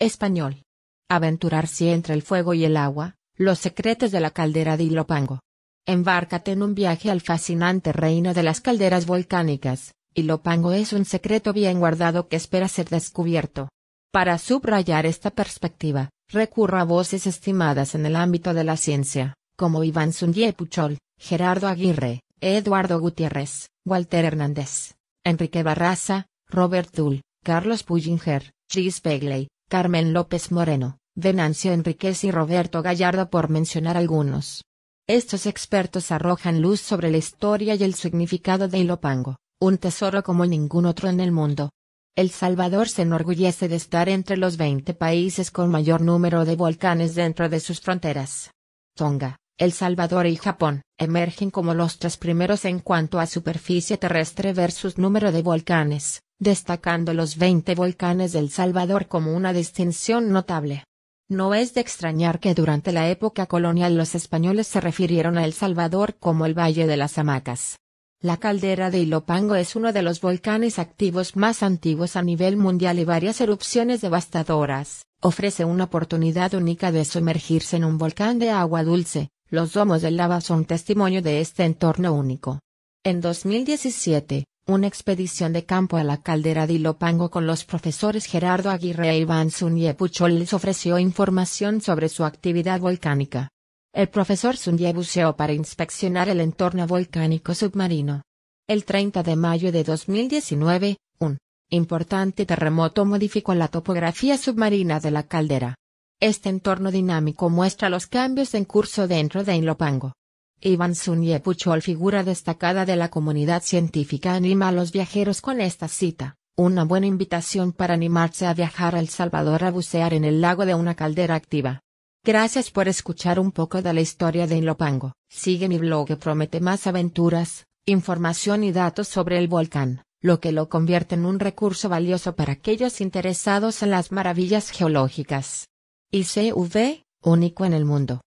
Español. Aventurarse entre el fuego y el agua, los secretos de la caldera de Ilopango. Embárcate en un viaje al fascinante reino de las calderas volcánicas. Ilopango es un secreto bien guardado que espera ser descubierto. Para subrayar esta perspectiva, recurro a voces estimadas en el ámbito de la ciencia, como Iván Sundier Puchol, Gerardo Aguirre, Eduardo Gutiérrez, Walter Hernández, Enrique Barraza, Robert Dull, Carlos Pullinger, Gis Begley, Carmen López Moreno, Venancio Enríquez y Roberto Gallardo por mencionar algunos. Estos expertos arrojan luz sobre la historia y el significado de Ilopango, un tesoro como ningún otro en el mundo. El Salvador se enorgullece de estar entre los 20 países con mayor número de volcanes dentro de sus fronteras. Tonga, El Salvador y Japón emergen como los tres primeros en cuanto a superficie terrestre versus número de volcanes, destacando los 20 volcanes del Salvador como una distinción notable. No es de extrañar que durante la época colonial los españoles se refirieron a El Salvador como el Valle de las Hamacas. La caldera de Ilopango es uno de los volcanes activos más antiguos a nivel mundial y varias erupciones devastadoras. Ofrece una oportunidad única de sumergirse en un volcán de agua dulce. Los domos de lava son testimonio de este entorno único. En 2017, una expedición de campo a la caldera de Ilopango con los profesores Gerardo Aguirre e Iván Sunye Puchol les ofreció información sobre su actividad volcánica. El profesor sunye buceó para inspeccionar el entorno volcánico submarino. El 30 de mayo de 2019, un importante terremoto modificó la topografía submarina de la caldera. Este entorno dinámico muestra los cambios en curso dentro de Ilopango. Iván Zunye Puchol figura destacada de la comunidad científica anima a los viajeros con esta cita, una buena invitación para animarse a viajar a El Salvador a bucear en el lago de una caldera activa. Gracias por escuchar un poco de la historia de Ilopango. Sigue mi blog que promete más aventuras, información y datos sobre el volcán, lo que lo convierte en un recurso valioso para aquellos interesados en las maravillas geológicas. ICV, único en el mundo.